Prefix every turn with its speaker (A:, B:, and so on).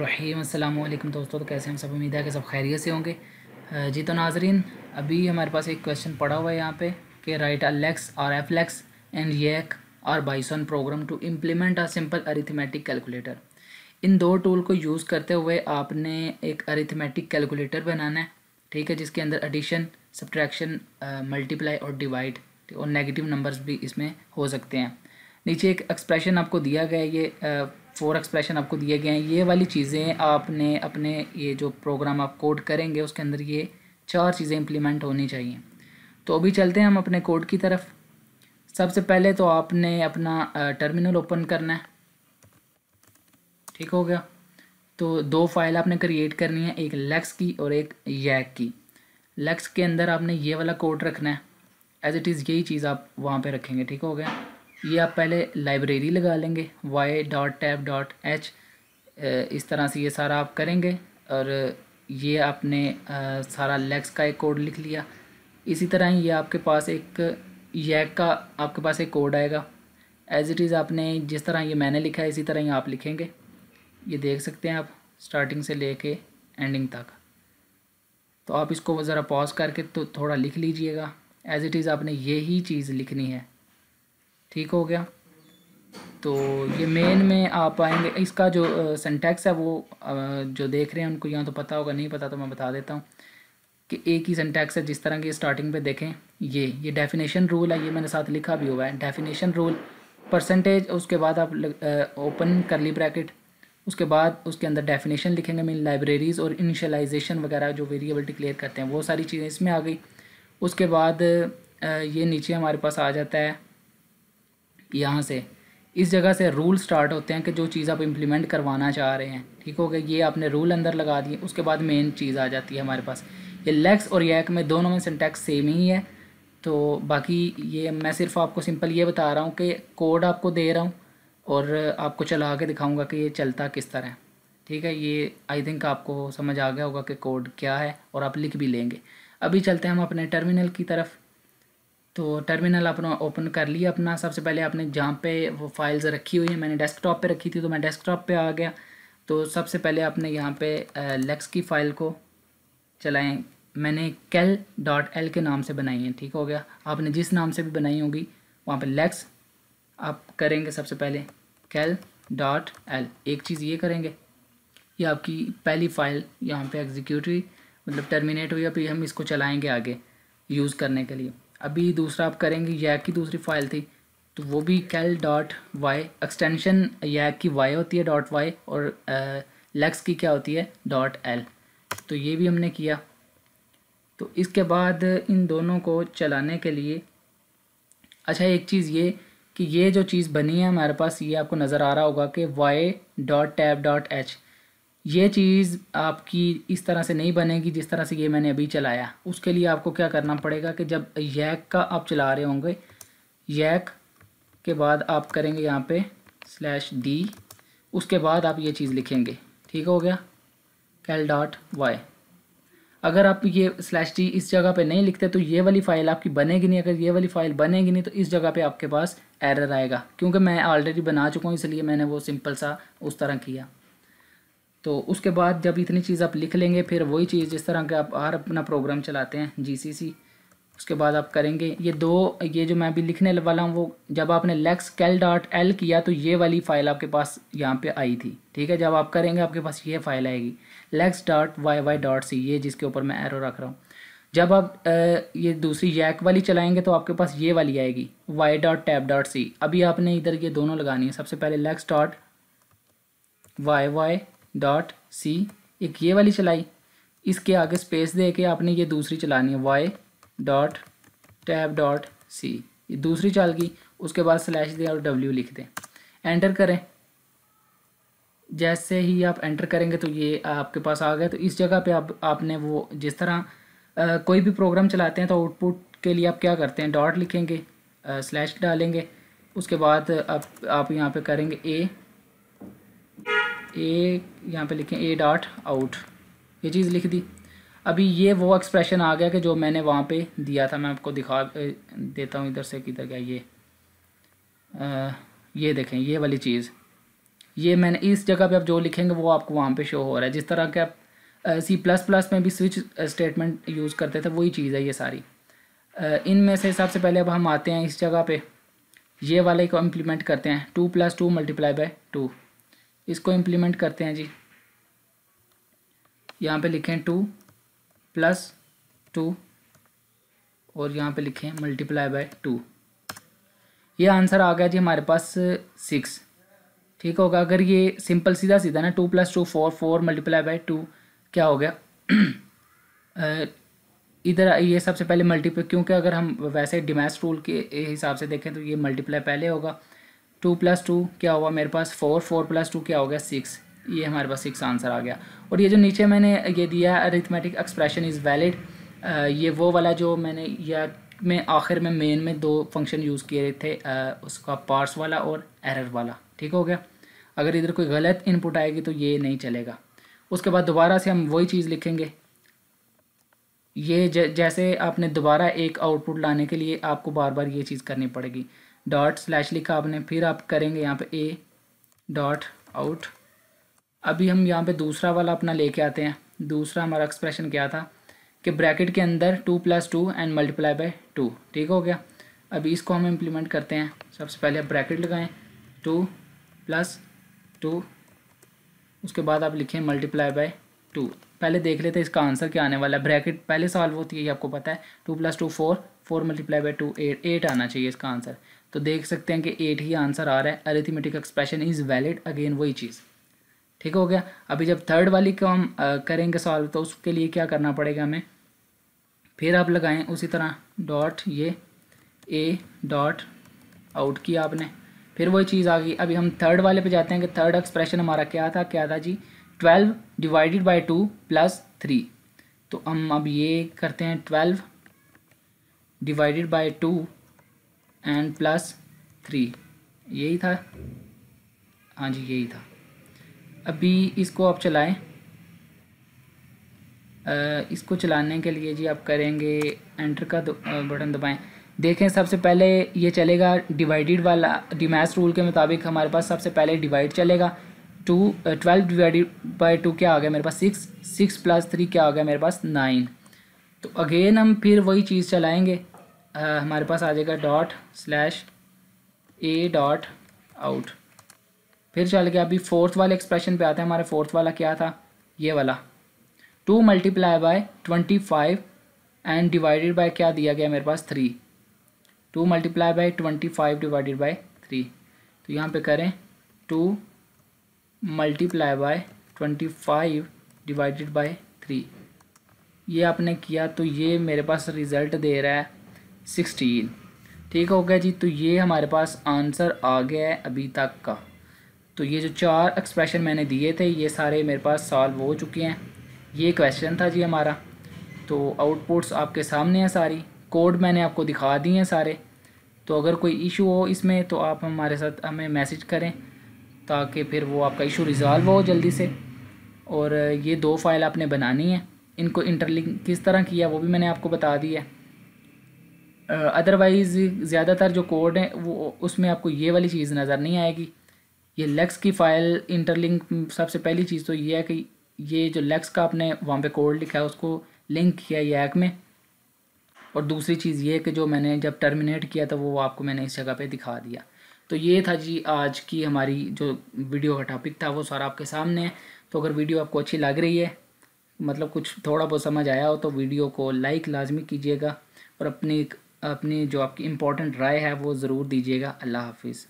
A: रहीम अल्लाम दोस्तों तो कैसे हम सब उम्मीद है कि सब खैरियत से होंगे जी तो नाजरीन अभी हमारे पास एक क्वेश्चन पड़ा हुआ है यहाँ पे कि राइट अलेक्स और एफलेक्स एंड येक और bison program to implement a simple arithmetic calculator इन दो टूल को यूज़ करते हुए आपने एक अरिथमेटिक कैलकुलेटर बनाना है ठीक है जिसके अंदर एडिशन सब्ट्रैक्शन मल्टीप्लाई और डिवाइड और नेगेटिव नंबर्स भी इसमें हो सकते हैं नीचे एक एक्सप्रेशन आपको दिया गया है ये uh, फोर एक्सप्रेशन आपको दिए गए हैं ये वाली चीज़ें आपने अपने ये जो प्रोग्राम आप कोड करेंगे उसके अंदर ये चार चीज़ें इम्प्लीमेंट होनी चाहिए तो अभी चलते हैं हम अपने कोड की तरफ सबसे पहले तो आपने अपना टर्मिनल ओपन करना है ठीक हो गया तो दो फाइल आपने क्रिएट करनी है एक लेक्स की और एक यैक की लेक्स के अंदर आपने ये वाला कोड रखना है एज इट इज़ यही चीज़ आप वहाँ पे रखेंगे ठीक हो गया ये आप पहले लाइब्रेरी लगा लेंगे y dot tab dot h इस तरह से ये सारा आप करेंगे और ये आपने आ, सारा लेक्स का एक कोड लिख लिया इसी तरह ही ये आपके पास एक यैक का आपके पास एक कोड आएगा एज इट इज़ आपने जिस तरह ये मैंने लिखा है इसी तरह ही आप लिखेंगे ये देख सकते हैं आप स्टार्टिंग से लेके एंडिंग तक तो आप इसको ज़रा पॉज करके तो थोड़ा लिख लीजिएगा एज़ इट इज़ आपने यही चीज़ लिखनी है ठीक हो गया तो ये मेन में आप आएंगे इसका जो सेंटेक्स है वो जो देख रहे हैं उनको यहाँ तो पता होगा नहीं पता तो मैं बता देता हूँ कि एक ही सेंटेक्स है जिस तरह की स्टार्टिंग पे देखें ये ये डेफिनेशन रूल है ये मैंने साथ लिखा भी हुआ है डेफिनेशन रूल परसेंटेज उसके बाद आप ओपन कर ली ब्रैकेट उसके बाद उसके अंदर डेफिनेशन लिखेंगे मीन लाइब्रेरीज़ और इनिशलाइजेशन वगैरह जो वेरिएबल डिक्लेयर करते हैं वो सारी चीज़ें इसमें आ गई उसके बाद ये नीचे हमारे पास आ जाता है यहाँ से इस जगह से रूल स्टार्ट होते हैं कि जो चीज़ आप इम्प्लीमेंट करवाना चाह रहे हैं ठीक हो गया ये आपने रूल अंदर लगा दिए उसके बाद मेन चीज़ आ जाती है हमारे पास ये लेक्स और यैक में दोनों में सिंटैक्स सेम ही है तो बाकी ये मैं सिर्फ आपको सिंपल ये बता रहा हूँ कि कोड आपको दे रहा हूँ और आपको चला के दिखाऊँगा कि ये चलता किस तरह है ठीक है ये आई थिंक आपको समझ आ गया होगा कि कोड क्या है और आप लिख भी लेंगे अभी चलते हैं हम अपने टर्मिनल की तरफ तो टर्मिनल अपना ओपन कर लिया अपना सबसे पहले आपने जहाँ पे वो फाइल्स रखी हुई है मैंने डेस्कटॉप पे रखी थी तो मैं डेस्कटॉप पे आ गया तो सबसे पहले आपने यहाँ पे लेक्स की फ़ाइल को चलाएं मैंने कैल डॉट एल के नाम से बनाई है ठीक हो गया आपने जिस नाम से भी बनाई होगी वहाँ पर लेक्स आप करेंगे सबसे पहले कैल डॉट एल एक चीज़ ये करेंगे ये आपकी पहली फ़ाइल यहाँ पर एग्जीक्यूट हुई मतलब टर्मिनेट हुई या फिर हम इसको चलाएँगे आगे यूज़ करने के लिए अभी दूसरा आप करेंगे यैक की दूसरी फाइल थी तो वो भी cal dot y extension yacc की वाई होती है डॉट वाई और लेक्स की क्या होती है डॉट एल तो ये भी हमने किया तो इसके बाद इन दोनों को चलाने के लिए अच्छा एक चीज़ ये कि ये जो चीज़ बनी है हमारे पास ये आपको नज़र आ रहा होगा कि y dot tab dot h ये चीज़ आपकी इस तरह से नहीं बनेगी जिस तरह से ये मैंने अभी चलाया उसके लिए आपको क्या करना पड़ेगा कि जब यैक का आप चला रहे होंगे यैक के बाद आप करेंगे यहाँ पे स्लैश डी उसके बाद आप ये चीज़ लिखेंगे ठीक हो गया कैल डॉट वाई अगर आप ये स्लैश डी इस जगह पे नहीं लिखते तो ये वाली फ़ाइल आपकी बनेगी नहीं अगर ये वाली फ़ाइल बनेगी नहीं तो इस जगह पे आपके पास एरर आएगा क्योंकि मैं ऑलरेडी बना चुका हूँ इसलिए मैंने वो सिंपल सा उस तरह किया तो उसके बाद जब इतनी चीज़ आप लिख लेंगे फिर वही चीज़ जिस तरह के आप हर अपना प्रोग्राम चलाते हैं जीसीसी उसके बाद आप करेंगे ये दो ये जो मैं अभी लिखने वाला हूँ वो जब आपने लेक्स कैल डॉट एल किया तो ये वाली फ़ाइल आपके पास यहाँ पे आई थी ठीक है जब आप करेंगे आपके पास ये फाइल आएगी lex dot y y dot c ये जिसके ऊपर मैं एरो रख रहा हूँ जब आप ये दूसरी यैक वाली चलाएंगे तो आपके पास ये वाली आएगी y dot tab dot c अभी आपने इधर ये दोनों लगानी है सबसे पहले lex dot y y dot c एक ये वाली चलाई इसके आगे स्पेस दे के आपने ये दूसरी चलानी है y dot tab dot c ये दूसरी चाल की उसके बाद स्लैश दें और डब्ल्यू लिख दें एंटर करें जैसे ही आप एंटर करेंगे तो ये आपके पास आ गया तो इस जगह पे आप आपने वो जिस तरह आ, कोई भी प्रोग्राम चलाते हैं तो आउटपुट के लिए आप क्या करते हैं डॉट लिखेंगे स्लैश डालेंगे उसके बाद आप आप यहाँ पे करेंगे ए ए यहाँ पे लिखें ए डॉट आउट ये चीज़ लिख दी अभी ये वो एक्सप्रेशन आ गया कि जो मैंने वहाँ पे दिया था मैं आपको दिखा देता हूँ इधर से किधर गया ये आ, ये देखें ये वाली चीज़ ये मैंने इस जगह पे आप जो लिखेंगे वो आपको वहाँ पे शो हो रहा है जिस तरह के आप सी प्लस प्लस में भी स्विच स्टेटमेंट यूज़ करते थे वही चीज़ है ये सारी इनमें से सबसे पहले अब हम आते हैं इस जगह पर ये वाले को इम्प्लीमेंट करते हैं two plus two multiply by two इसको इम्प्लीमेंट करते हैं जी यहाँ पे लिखें टू प्लस टू और यहाँ पे लिखें मल्टीप्लाई बाय टू ये आंसर आ गया जी हमारे पास सिक्स ठीक होगा अगर ये सिंपल सीधा सीधा ना two plus two four four multiply by two क्या हो गया इधर ये सबसे पहले मल्टीप्लाई क्योंकि अगर हम वैसे डिमैस रूल के हिसाब से देखें तो ये मल्टीप्लाई पहले होगा टू प्लस टू क्या हुआ मेरे पास फोर फोर प्लस टू क्या हो गया सिक्स ये हमारे पास सिक्स आंसर आ गया और ये जो नीचे मैंने ये दिया है अरिथमेटिक एक्सप्रेशन इज़ वैलिड ये वो वाला जो मैंने या मैं आखिर में मेन में दो फंक्शन यूज़ किए थे आ, उसका पार्स वाला और एरर वाला ठीक हो गया अगर इधर कोई गलत इनपुट आएगी तो ये नहीं चलेगा उसके बाद दोबारा से हम वही चीज़ लिखेंगे ये जैसे आपने दोबारा एक आउटपुट लाने के लिए आपको बार बार ये चीज़ करनी पड़ेगी डॉट स्लैश लिखा आपने फिर आप करेंगे यहाँ पे ए डॉट आउट अभी हम यहाँ पे दूसरा वाला अपना लेके आते हैं दूसरा हमारा एक्सप्रेशन क्या था कि ब्रैकेट के अंदर two plus two and multiply by two ठीक हो गया अभी इसको हम इम्प्लीमेंट करते हैं सबसे पहले आप ब्रैकेट लगाएं टू प्लस टू उसके बाद आप लिखें मल्टीप्लाई बाय टू पहले देख लेते हैं इसका आंसर क्या आने वाला है ब्रैकेट पहले सॉल्व होती है ये आपको पता है two plus two four four multiply by two eight eight आना चाहिए इसका आंसर तो देख सकते हैं कि एट ही आंसर आ रहा है arithmetic expression is valid again वही चीज़ ठीक हो गया अभी जब थर्ड वाली को हम करेंगे सॉल्व तो उसके लिए क्या करना पड़ेगा हमें फिर आप लगाएं उसी तरह डॉट ये ए डॉट आउट किया आपने फिर वही चीज़ आ गई अभी हम थर्ड वाले पे जाते हैं कि थर्ड एक्सप्रेशन हमारा क्या था क्या था जी twelve divided by two plus three तो हम अब ये करते हैं twelve divided by two and plus three यही था हाँ जी यही था अभी इसको आप चलाएं इसको चलाने के लिए जी आप करेंगे एंटर का बटन दबाएं देखें सबसे पहले ये चलेगा डिवाइडेड वाला डिमैस रूल के मुताबिक हमारे पास सबसे पहले डिवाइड चलेगा two twelve divided by two क्या आ गया मेरे पास सिक्स सिक्स प्लस थ्री क्या आ गया मेरे पास नाइन तो अगेन हम फिर वही चीज़ चलाएंगे हमारे पास आ जाएगा dot slash a dot out फिर चल गया अभी फोर्थ वाले एक्सप्रेशन पे आते हैं हमारा फोर्थ वाला क्या था ये वाला two multiply by twenty five and divided by क्या दिया गया मेरे पास three two multiply by twenty five divided by three तो यहाँ पे करें two multiply by twenty five divided by three ये आपने किया तो ये मेरे पास रिज़ल्ट दे रहा है सिक्सटीन ठीक हो गया जी तो ये हमारे पास आंसर आ गया है अभी तक का तो ये जो चार एक्सप्रेशन मैंने दिए थे ये सारे मेरे पास सॉल्व हो चुके हैं ये क्वेश्चन था जी हमारा तो आउटपुट्स आपके सामने हैं सारी कोड मैंने आपको दिखा दिए हैं सारे तो अगर कोई इशू हो इसमें तो आप हमारे साथ हमें मैसेज करें ताकि फिर वो आपका इशू रिज़ॉल्व हो जल्दी से और ये दो फाइल आपने बनानी है इनको इंटरलिंक किस तरह किया वो भी मैंने आपको बता दिया है अदरवाइज़ ज़्यादातर जो कोड है वो उसमें आपको ये वाली चीज़ नज़र नहीं आएगी ये लेक्स की फ़ाइल इंटरलिंक सबसे पहली चीज़ तो ये है कि ये जो लेक्स का आपने वहाँ पे कोड लिखा है उसको लिंक किया ये ऐप में और दूसरी चीज़ ये कि जो मैंने जब टर्मिनेट किया था वो आपको मैंने इस जगह पे दिखा दिया तो ये था जी आज की हमारी जो वीडियो का टॉपिक था वो सारा आपके सामने है तो अगर वीडियो आपको अच्छी लग रही है मतलब कुछ थोड़ा बहुत समझ आया हो तो वीडियो को लाइक लाजमी कीजिएगा और अपनी अपनी जो आपकी इम्पोर्टेंट राय है वो ज़रूर दीजिएगा अल्लाह हाफिज़